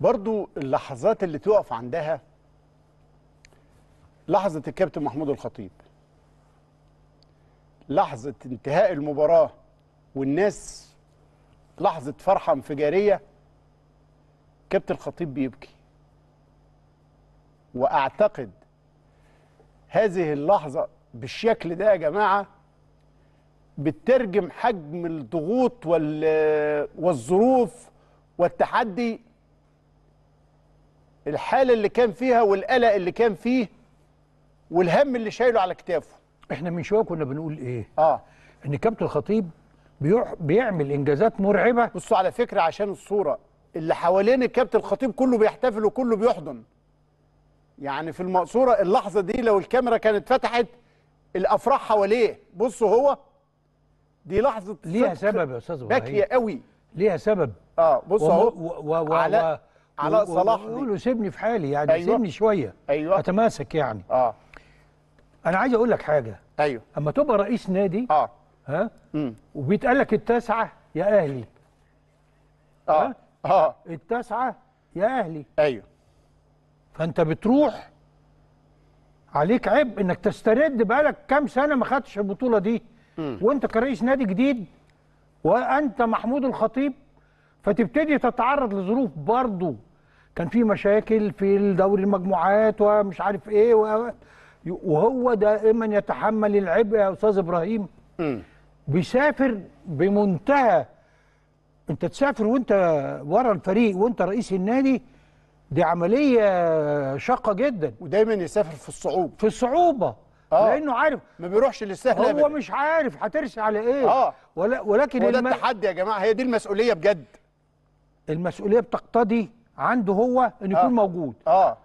برضو اللحظات اللي تقف عندها لحظة الكابتن محمود الخطيب لحظة انتهاء المباراة والناس لحظة فرحة انفجارية كابتن الخطيب بيبكي وأعتقد هذه اللحظة بالشكل ده يا جماعة بترجم حجم الضغوط والظروف والتحدي الحاله اللي كان فيها والقلق اللي كان فيه والهم اللي شايله على كتافه احنا من شويه كنا بنقول ايه اه ان كابتن الخطيب بيعمل انجازات مرعبه بصوا على فكره عشان الصوره اللي حوالين الكابتن الخطيب كله بيحتفل وكله بيحضن يعني في المقصوره اللحظه دي لو الكاميرا كانت فتحت الافراح حواليه بصوا هو دي لحظه ليها سبب يا استاذ ابراهيم باكيه قوي ليها سبب اه بصوا اهو على علاء صلاح يقول له سيبني في حالي يعني أيوة. سيبني شويه أيوة. اتماسك يعني اه انا عايز اقول لك حاجه ايوه اما تبقى رئيس نادي اه ها وبيتقال لك التاسعه يا اهلي اه اه التاسعه يا اهلي ايوه فانت بتروح عليك عبء انك تسترد بقالك كام سنه ما خدتش البطوله دي مم. وانت كرئيس نادي جديد وانت محمود الخطيب فتبتدي تتعرض لظروف برضه كان في مشاكل في دوري المجموعات ومش عارف ايه وهو دائما يتحمل العبء يا استاذ ابراهيم م. بيسافر بمنتهى انت تسافر وانت ورا الفريق وانت رئيس النادي دي عمليه شاقه جدا ودايما يسافر في الصعوبه في الصعوبه آه. لانه عارف ما بيروحش للسهل هو مش عارف هترسي على ايه آه. ولكن وده الم... التحدي يا جماعه هي دي المسؤوليه بجد المسؤوليه بتقتضي عنده هو انه يكون آه. موجود اه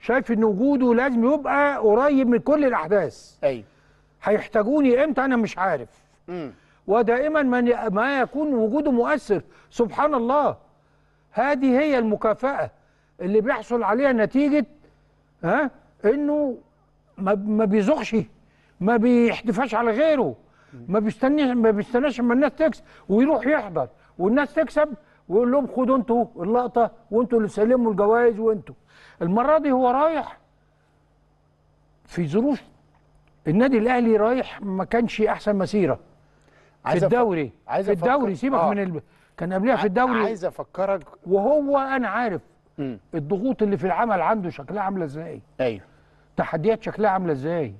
شايف ان وجوده لازم يبقى قريب من كل الاحداث ايوه هيحتاجوني امتى انا مش عارف امم ودائما ما يكون وجوده مؤثر سبحان الله هذه هي المكافأة اللي بيحصل عليها نتيجة ها انه ما بيزوغش ما بيحتفاش على غيره ما بيستناش ما بيستناش اما الناس تكسب ويروح يحضر والناس تكسب ويقول لهم خدوا انتوا اللقطه وانتوا اللي سلموا الجوائز وانتوا المره دي هو رايح في ظروف النادي الاهلي رايح ما كانش احسن مسيره في الدوري عايز في الدوري سيبك آه. من ال... كان قبلها في الدوري عايز افكرك وهو انا عارف م. الضغوط اللي في العمل عنده شكلها عامله ازاي ايوه تحديات شكلها عامله ازاي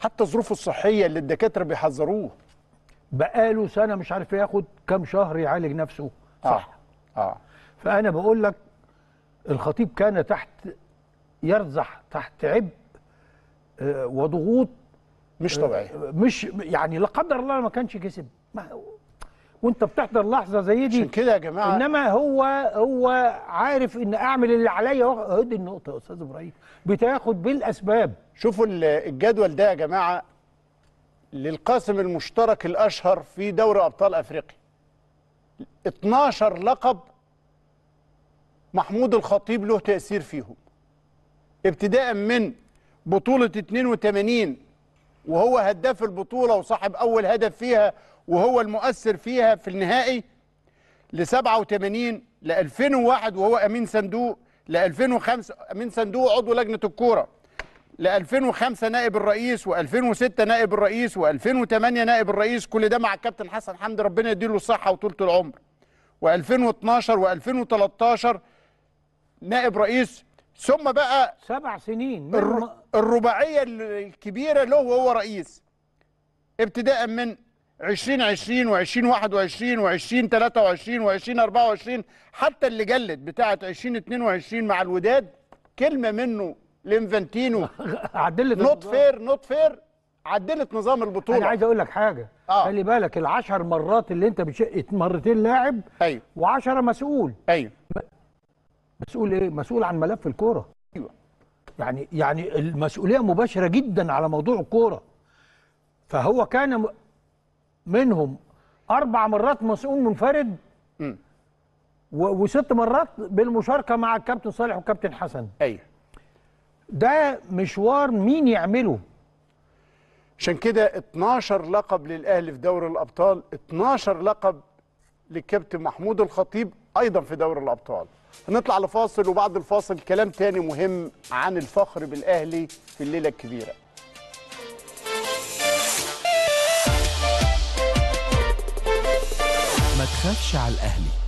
حتى ظروفه الصحيه اللي الدكاتره بيحذروه بقاله سنه مش عارف ياخد كام شهر يعالج نفسه آه. صح اه فانا بقول لك الخطيب كان تحت يرزح تحت عبء آه، وضغوط مش آه، طبيعي مش يعني لا قدر الله ما كانش كسب ما وانت بتحضر لحظه زي دي عشان كده يا جماعه انما هو هو عارف ان اعمل اللي عليا ادي النقطه يا استاذ ابراهيم بتاخد بالاسباب شوفوا الجدول ده يا جماعه للقاسم المشترك الاشهر في دوري ابطال افريقيا 12 لقب محمود الخطيب له تأثير فيهم ابتداء من بطولة 82 وهو هداف البطولة وصاحب أول هدف فيها وهو المؤثر فيها في النهائي ل 87 ل 2001 وهو أمين صندوق ل 2005 أمين صندوق عضو لجنة الكورة ل 2005 نائب الرئيس و2006 نائب الرئيس و2008 نائب الرئيس كل ده مع الكابتن حسن حمدي ربنا يديله الصحه وطولة العمر و2012 و2013 نائب رئيس ثم بقى سبع سنين الر... الرباعيه الكبيره له وهو رئيس ابتداء من 2020 و2021 و2023 و2024 حتى اللي جلد بتاعه 2022 مع الوداد كلمه منه لانفانتينو عدلت نوت فير نوت فير عدلت نظام البطوله انا عايز اقول لك حاجه آه. خلي بالك العشر مرات اللي انت بتشق مرتين لاعب ايوه و10 مسؤول ايوه مسؤول ايه مسؤول عن ملف الكوره ايوه يعني يعني المسؤوليه مباشره جدا على موضوع الكوره فهو كان منهم اربع مرات مسؤول منفرد امم وست مرات بالمشاركه مع الكابتن صالح والكابتن حسن ايوه ده مشوار مين يعمله عشان كده 12 لقب للاهلي في دوري الابطال 12 لقب للكابتن محمود الخطيب ايضا في دوري الابطال هنطلع لفاصل وبعد الفاصل كلام تاني مهم عن الفخر بالاهلي في الليله الكبيره ما تخافش على الاهلي